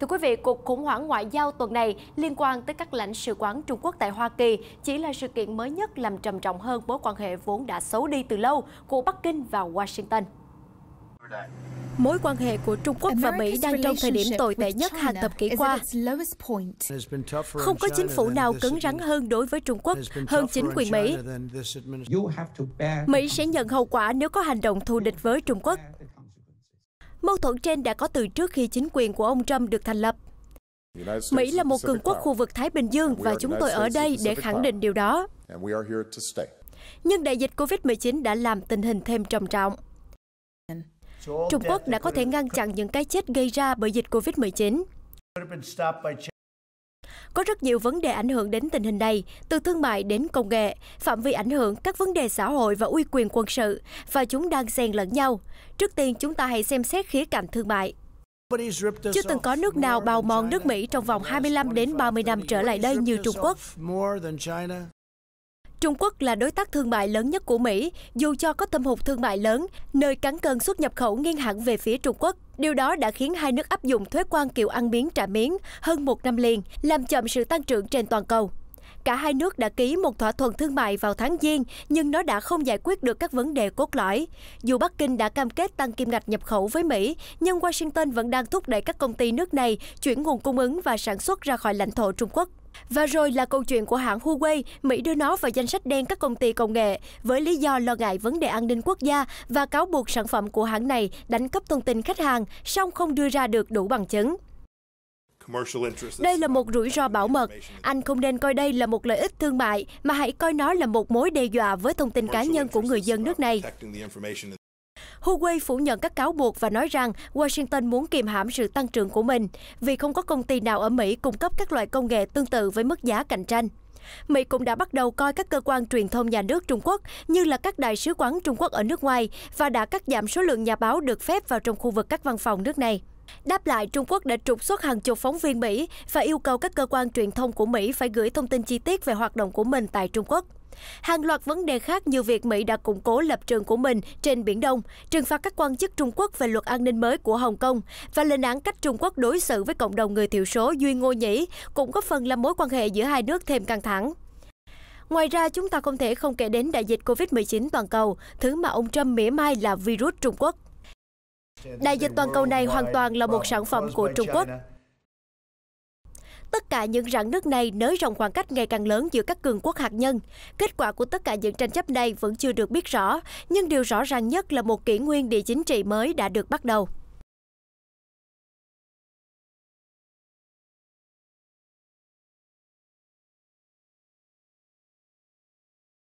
Thưa quý vị, cuộc khủng hoảng ngoại giao tuần này liên quan tới các lãnh sự quán Trung Quốc tại Hoa Kỳ chỉ là sự kiện mới nhất làm trầm trọng hơn mối quan hệ vốn đã xấu đi từ lâu của Bắc Kinh và Washington. Mối quan hệ của Trung Quốc và Mỹ đang trong thời điểm tồi tệ nhất hàng thập kỷ qua. Không có chính phủ nào cứng rắn hơn đối với Trung Quốc hơn chính quyền Mỹ. Mỹ sẽ nhận hậu quả nếu có hành động thù địch với Trung Quốc. Mâu thuẫn trên đã có từ trước khi chính quyền của ông Trump được thành lập. Mỹ là một cường quốc khu vực Thái Bình Dương và chúng tôi ở đây để khẳng định điều đó. Nhưng đại dịch COVID-19 đã làm tình hình thêm trầm trọng. Trung Quốc đã có thể ngăn chặn những cái chết gây ra bởi dịch COVID-19. Có rất nhiều vấn đề ảnh hưởng đến tình hình này, từ thương mại đến công nghệ, phạm vi ảnh hưởng các vấn đề xã hội và uy quyền quân sự, và chúng đang xen lẫn nhau. Trước tiên, chúng ta hãy xem xét khía cạnh thương mại. Chưa từng có nước nào bào mòn nước Mỹ trong vòng 25 đến 30 năm trở lại đây như Trung Quốc. Trung Quốc là đối tác thương mại lớn nhất của Mỹ, dù cho có thâm hụt thương mại lớn, nơi cắn cân xuất nhập khẩu nghiêng hẳn về phía Trung Quốc. Điều đó đã khiến hai nước áp dụng thuế quan kiểu ăn miếng trả miếng hơn một năm liền, làm chậm sự tăng trưởng trên toàn cầu. Cả hai nước đã ký một thỏa thuận thương mại vào tháng Giêng, nhưng nó đã không giải quyết được các vấn đề cốt lõi. Dù Bắc Kinh đã cam kết tăng kim ngạch nhập khẩu với Mỹ, nhưng Washington vẫn đang thúc đẩy các công ty nước này chuyển nguồn cung ứng và sản xuất ra khỏi lãnh thổ Trung Quốc. Và rồi là câu chuyện của hãng Huawei, Mỹ đưa nó vào danh sách đen các công ty công nghệ với lý do lo ngại vấn đề an ninh quốc gia và cáo buộc sản phẩm của hãng này đánh cắp thông tin khách hàng, song không đưa ra được đủ bằng chứng. Đây là một rủi ro bảo mật. Anh không nên coi đây là một lợi ích thương mại, mà hãy coi nó là một mối đe dọa với thông tin cá nhân của người dân nước này. Huawei phủ nhận các cáo buộc và nói rằng Washington muốn kiềm hãm sự tăng trưởng của mình vì không có công ty nào ở Mỹ cung cấp các loại công nghệ tương tự với mức giá cạnh tranh. Mỹ cũng đã bắt đầu coi các cơ quan truyền thông nhà nước Trung Quốc như là các đại sứ quán Trung Quốc ở nước ngoài và đã cắt giảm số lượng nhà báo được phép vào trong khu vực các văn phòng nước này. Đáp lại, Trung Quốc đã trục xuất hàng chục phóng viên Mỹ và yêu cầu các cơ quan truyền thông của Mỹ phải gửi thông tin chi tiết về hoạt động của mình tại Trung Quốc. Hàng loạt vấn đề khác như việc Mỹ đã củng cố lập trường của mình trên Biển Đông, trừng phạt các quan chức Trung Quốc về luật an ninh mới của Hồng Kông và lên án cách Trung Quốc đối xử với cộng đồng người thiểu số Duy Ngô Nhĩ cũng có phần làm mối quan hệ giữa hai nước thêm căng thẳng. Ngoài ra, chúng ta không thể không kể đến đại dịch COVID-19 toàn cầu, thứ mà ông Trump mỉa mai là virus Trung Quốc. Đại dịch toàn cầu này hoàn toàn là một sản phẩm của Trung Quốc. Tất cả những rạn nước này nới rộng khoảng cách ngày càng lớn giữa các cường quốc hạt nhân. Kết quả của tất cả những tranh chấp này vẫn chưa được biết rõ, nhưng điều rõ ràng nhất là một kỷ nguyên địa chính trị mới đã được bắt đầu.